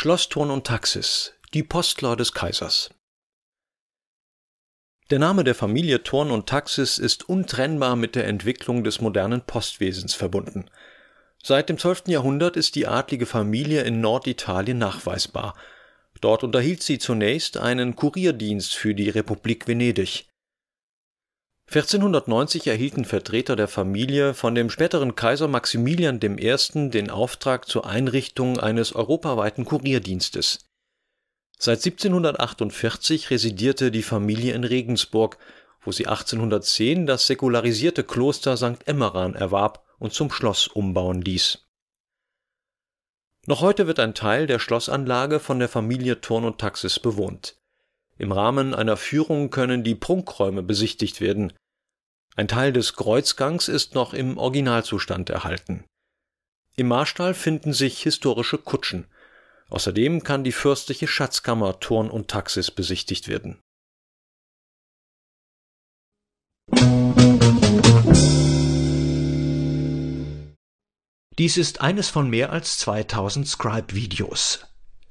Schlossturn und Taxis, die Postler des Kaisers. Der Name der Familie Turn und Taxis ist untrennbar mit der Entwicklung des modernen Postwesens verbunden. Seit dem 12. Jahrhundert ist die adlige Familie in Norditalien nachweisbar. Dort unterhielt sie zunächst einen Kurierdienst für die Republik Venedig. 1490 erhielten Vertreter der Familie von dem späteren Kaiser Maximilian I. den Auftrag zur Einrichtung eines europaweiten Kurierdienstes. Seit 1748 residierte die Familie in Regensburg, wo sie 1810 das säkularisierte Kloster St. Emmeran erwarb und zum Schloss umbauen ließ. Noch heute wird ein Teil der Schlossanlage von der Familie Thurn und Taxis bewohnt im Rahmen einer Führung können die Prunkräume besichtigt werden. Ein Teil des Kreuzgangs ist noch im Originalzustand erhalten. Im Marstall finden sich historische Kutschen. Außerdem kann die fürstliche Schatzkammer Turn und Taxis besichtigt werden. Dies ist eines von mehr als 2000 Scribe-Videos.